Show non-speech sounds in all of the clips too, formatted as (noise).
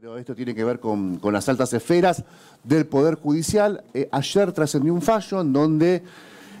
Pero esto tiene que ver con, las altas esferas del Poder Judicial. Eh, ayer trascendió un fallo en donde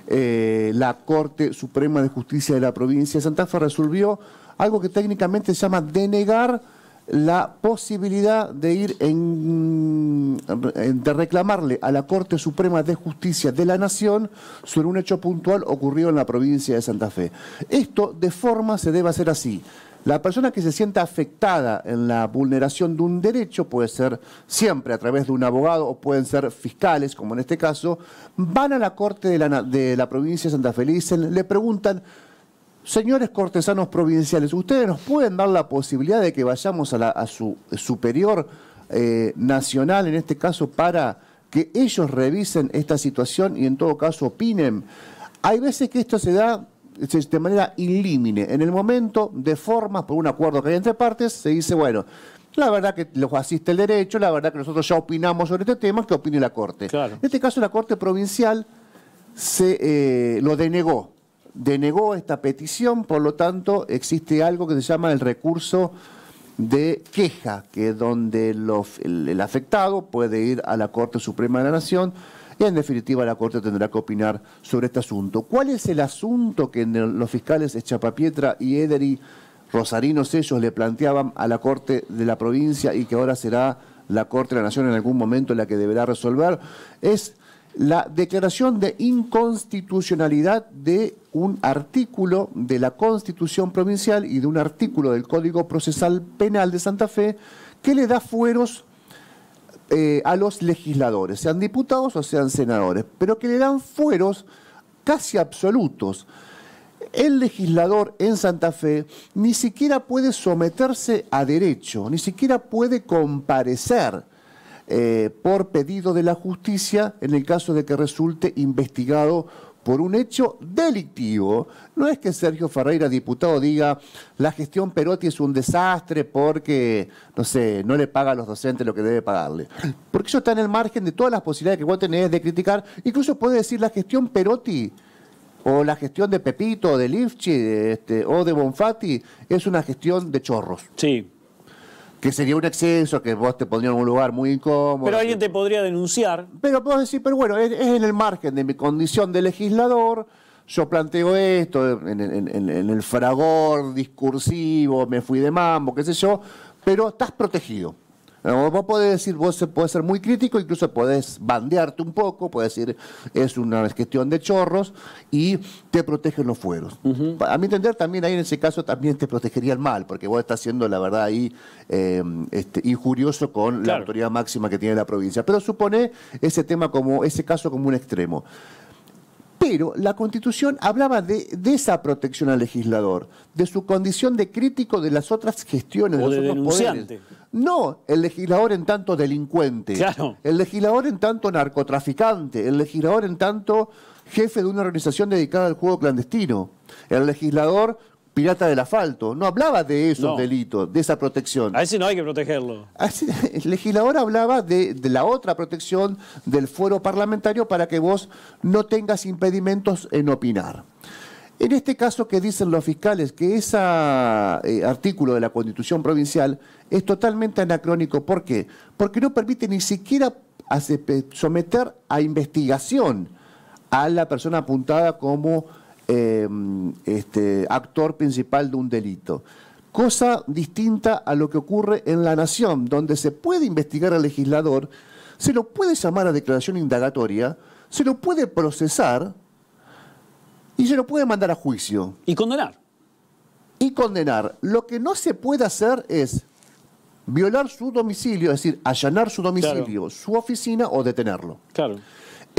eh, la Corte Suprema de Justicia de la provincia de Santa Fe resolvió algo que técnicamente se llama denegar la posibilidad de ir de reclamarle a la Corte Suprema de Justicia de la Nación sobre un hecho puntual ocurrido en la provincia de Santa Fe. Esto de forma se debe hacer así. La persona que se sienta afectada en la vulneración de un derecho, puede ser siempre a través de un abogado o pueden ser fiscales, como en este caso, van a la Corte de la, provincia de Santa Feliz, le preguntan, señores cortesanos provinciales, ¿ustedes nos pueden dar la posibilidad de que vayamos a, la, su superior eh, nacional, en este caso, para que ellos revisen esta situación y en todo caso opinen? Hay veces que esto se da de manera ilímine, en el momento, de forma, por un acuerdo que hay entre partes, se dice, bueno, la verdad que los asiste el derecho, la verdad que nosotros ya opinamos sobre este tema, que opine la Corte. En este caso la Corte Provincial se eh, lo denegó, denegó esta petición, por lo tanto existe algo que se llama el recurso de queja, que es donde el afectado puede ir a la Corte Suprema de la Nación y en definitiva la Corte tendrá que opinar sobre este asunto. ¿Cuál es el asunto que los fiscales Chapapietra y Ederi Rosarinos ellos le planteaban a la Corte de la provincia y que ahora será la Corte de la Nación en algún momento la que deberá resolver? Es la declaración de inconstitucionalidad de un artículo de la Constitución Provincial y de un artículo del Código Procesal Penal de Santa Fe que le da fueros eh, a los legisladores, sean diputados o sean senadores, pero que le dan fueros casi absolutos. El legislador en Santa Fe ni siquiera puede someterse a derecho, ni siquiera puede comparecer eh, por pedido de la justicia en el caso de que resulte investigado por un hecho delictivo. No es que Sergio Ferreira, diputado, diga la gestión Perotti es un desastre porque, no sé, no le paga a los docentes lo que debe pagarle. Porque eso está en el margen de todas las posibilidades que vos tenés de criticar. Incluso puede decir la gestión Perotti o la gestión de Pepito, de Lifchi este, o de Bonfatti es una gestión de chorros. Sí, que sería un exceso, que vos te pondrías en un lugar muy incómodo. Pero alguien te podría denunciar. Pero puedo decir, pero bueno, es, en el margen de mi condición de legislador, yo planteo esto en, el fragor discursivo, me fui de mambo, qué sé yo, pero estás protegido. Eh, vos podés decir, vos podés ser muy crítico, incluso podés bandearte un poco, podés decir, es una gestión de chorros y te protegen los fueros. A mi entender, también ahí en ese caso también te protegería el mal, porque vos estás siendo, la verdad, ahí em, este, injurioso con la autoridad máxima que tiene la provincia. Pero supone ese tema como, ese caso como un extremo. Pero la Constitución hablaba de, esa protección al legislador, de su condición de crítico de las otras gestiones, de, los otros poderes. No el legislador en tanto delincuente, el legislador en tanto narcotraficante, el legislador en tanto jefe de una organización dedicada al juego clandestino, el legislador pirata del asfalto. No hablaba de esos delitos, de esa protección. A ese no hay que protegerlo. (laughs) el legislador hablaba de, la otra protección del fuero parlamentario para que vos no tengas impedimentos en opinar. En este caso que dicen los fiscales que ese eh, artículo de la Constitución Provincial es totalmente anacrónico. ¿Por qué? Porque no permite ni siquiera someter a investigación a la persona apuntada como Em, este, actor principal de un delito. Cosa distinta a lo que ocurre en la nación, donde se puede investigar al legislador, se lo puede llamar a declaración indagatoria, se lo puede procesar y se lo puede mandar a juicio. Y condenar. Y condenar. Lo que no se puede hacer es violar su domicilio, es decir, allanar su domicilio, su oficina o detenerlo. Claro.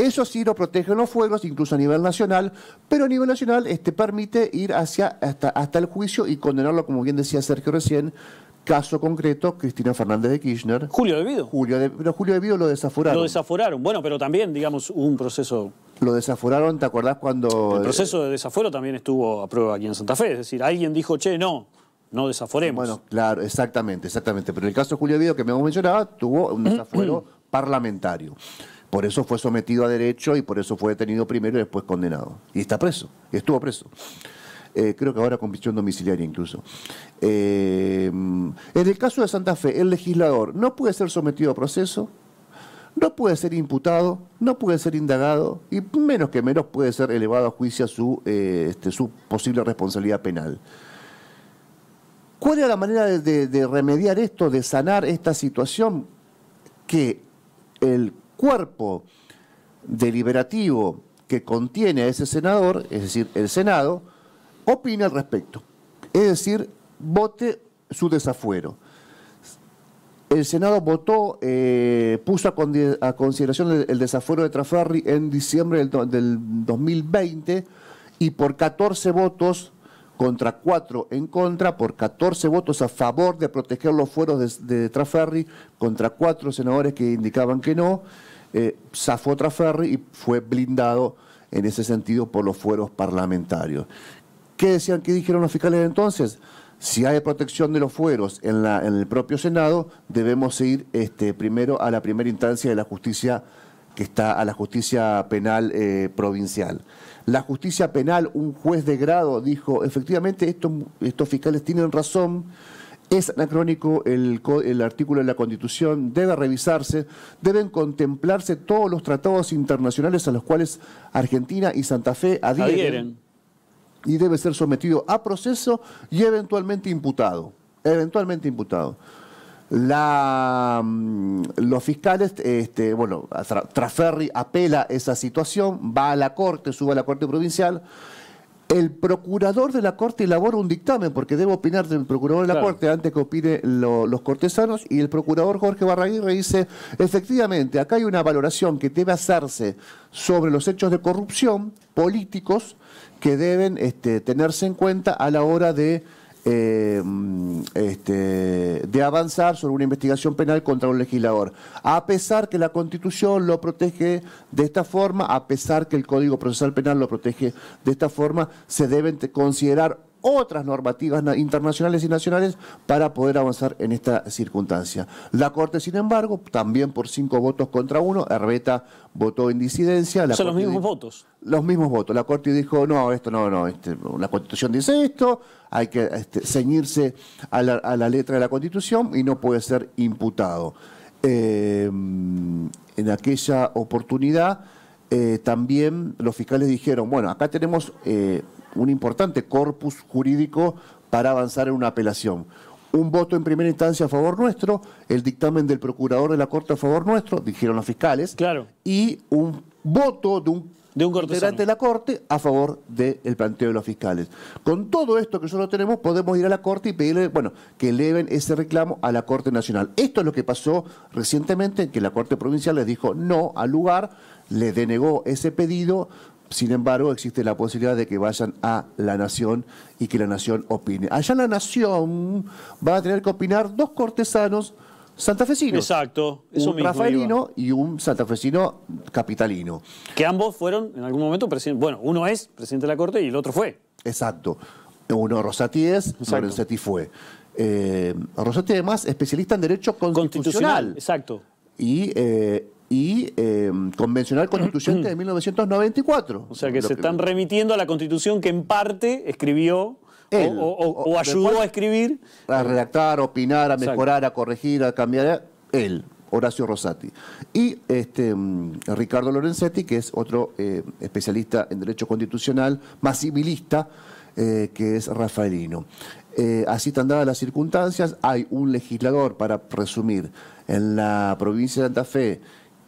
Eso sí lo protege los fuegos, incluso a nivel nacional, pero a nivel nacional este, permite ir hacia, hasta, hasta el juicio y condenarlo, como bien decía Sergio recién, caso concreto, Cristina Fernández de Kirchner. Julio de Vido. Julio pero Julio de Vido lo desaforaron. Lo desaforaron, bueno, pero también, digamos, un proceso... Lo desaforaron, ¿te acordás cuando...? El eh, proceso de desafuero también estuvo a prueba aquí en Santa Fe, es decir, alguien dijo, che, no, no desaforemos. Bueno, claro, exactamente, exactamente. Pero el caso de Julio Vido, que me hemos mencionado, tuvo un desafuero parlamentario. Por eso fue sometido a derecho y por eso fue detenido primero y después condenado. Y está preso, y estuvo preso. Eh, creo que ahora con prisión domiciliaria incluso. Eh, en el caso de Santa Fe, el legislador no puede ser sometido a proceso, no puede ser imputado, no puede ser indagado y menos que menos puede ser elevado a juicio su, eh, este, su posible responsabilidad penal. ¿Cuál es la manera de remediar esto, de sanar esta situación que el cuerpo deliberativo que contiene a ese senador, es decir, el Senado, opina al respecto. Es decir, vote su desafuero. El Senado votó, eh, puso a, consideración el, desafuero de Traferri en diciembre del 2020 y por 14 votos contra cuatro en contra, por 14 votos a favor de proteger los fueros de, Traferri, contra cuatro senadores que indicaban que no, eh, zafó Traferri y fue blindado en ese sentido por los fueros parlamentarios. ¿Qué decían, qué dijeron los fiscales entonces? Si hay protección de los fueros en, la, en el propio Senado, debemos ir este, primero a la primera instancia de la justicia que está a la justicia penal eh, provincial. La justicia penal, un juez de grado dijo, efectivamente estos, estos fiscales tienen razón, es anacrónico el, artículo de la Constitución, debe revisarse, deben contemplarse todos los tratados internacionales a los cuales Argentina y Santa Fe adhieren. adhieren. Y debe ser sometido a proceso y eventualmente imputado. Eventualmente imputado. La, mm, los fiscales, este, bueno, Traferri apela esa situación, va a la corte, sube a la corte provincial. El procurador de la corte elabora un dictamen, porque debe opinar el procurador de la corte antes que opine los cortesanos, y el procurador Jorge Barraguirre dice, efectivamente, acá hay una valoración que debe hacerse sobre los hechos de corrupción políticos que deben este, tenerse en cuenta a la hora de eh, mm, este, de avanzar sobre una investigación penal contra un legislador, a pesar que la Constitución lo protege de esta forma, a pesar que el Código Procesal Penal lo protege de esta forma, se deben considerar otras normativas internacionales y nacionales para poder avanzar en esta circunstancia. La Corte, sin embargo, también por cinco votos contra uno, Herbeta votó en disidencia. ¿Son los mismos votos. Los mismos votos. La Corte dijo, no, esto no, no, este, la Constitución dice esto, hay que este, ceñirse a la, letra de la Constitución y no puede ser imputado. Eh, en aquella oportunidad, eh, también los fiscales dijeron, bueno, acá tenemos... Eh, un importante corpus jurídico para avanzar en una apelación. Un voto en primera instancia a favor nuestro, el dictamen del procurador de la Corte a favor nuestro, dijeron los fiscales, claro. y un voto de un de un de la Corte a favor del planteo de los fiscales. Con todo esto que nosotros tenemos, podemos ir a la Corte y pedirle, bueno, que eleven ese reclamo a la Corte Nacional. Esto es lo que pasó recientemente, en que la Corte Provincial les dijo no al lugar, les denegó ese pedido, sin embargo, existe la posibilidad de que vayan a la nación y que la nación opine. Allá la nación va a tener que opinar dos cortesanos santafesinos. Exacto, un rafaelino y un santafesino capitalino. Que ambos fueron en algún momento presidentes. Bueno, uno es presidente de la corte y el otro fue. Exacto. Uno Rosati es, Rosati fue. Eh, Rosati además especialista en derecho constitucional. constitucional exacto. Y eh, y em, convencional constituyente de 1994. Mm. O sea que se están remitiendo a la constitución que en parte escribió o, ayudó a escribir. A redactar, a opinar, a mejorar, a corregir, a cambiar. Él. Horacio Rosati. Y este, em, Ricardo Lorenzetti, que es otro eh, especialista en derecho constitucional, más civilista, eh, que es Rafaelino. Eh, así están dadas las circunstancias. Hay un legislador, para resumir, en la provincia de Santa Fe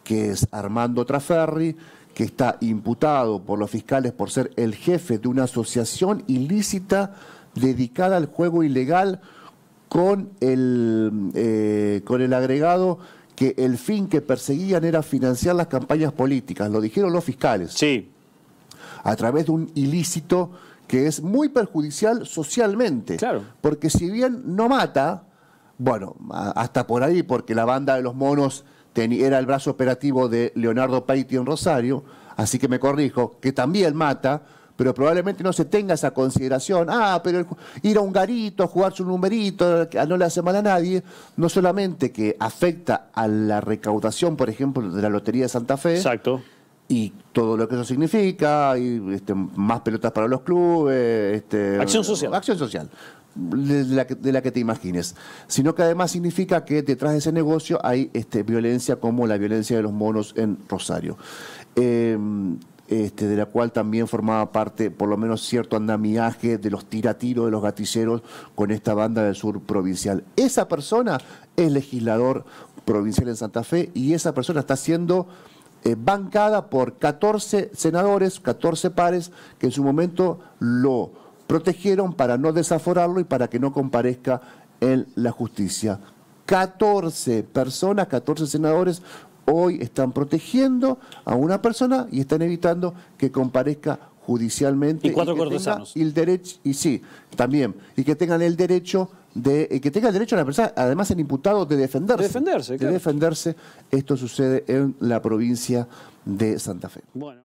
que es Armando Traferri, que está imputado por los fiscales por ser el jefe de una asociación ilícita dedicada al juego ilegal con el, eh, con el agregado que el fin que perseguían era financiar las campañas políticas, lo dijeron los fiscales. Sí. A través de un ilícito que es muy perjudicial socialmente. Claro. Porque si bien no mata, bueno, hasta por ahí, porque la banda de los monos era el brazo operativo de Leonardo Paiti en Rosario, así que me corrijo, que también mata, pero probablemente no se tenga esa consideración. Ah, pero ir a un garito, jugar su numerito, no le hace mal a nadie, no solamente que afecta a la recaudación, por ejemplo, de la Lotería de Santa Fe, Exacto y todo lo que eso significa, y este, más pelotas para los clubes. Este, acción social. Acción social. De la, que, te imagines, sino que además significa que detrás de ese negocio hay este, violencia como la violencia de los monos en Rosario, em, de la cual también formaba parte por lo menos cierto andamiaje de los tiratiros, de los gatilleros con esta banda del sur provincial. Esa persona es legislador provincial en Santa Fe y esa persona está siendo eh, bancada por 14 senadores, 14 pares, que en su momento lo protegieron para no desaforarlo y para que no comparezca en la justicia. 14 personas, 14 senadores, hoy están protegiendo a una persona y están evitando que comparezca judicialmente. Y cuatro y cortesanos. el derecho, y sí, también. Y que tengan el derecho de, eh, que tenga el derecho a la persona, además el imputado, de defenderse. defenderse, De defenderse. Esto sucede en la provincia de Santa Fe. Bueno.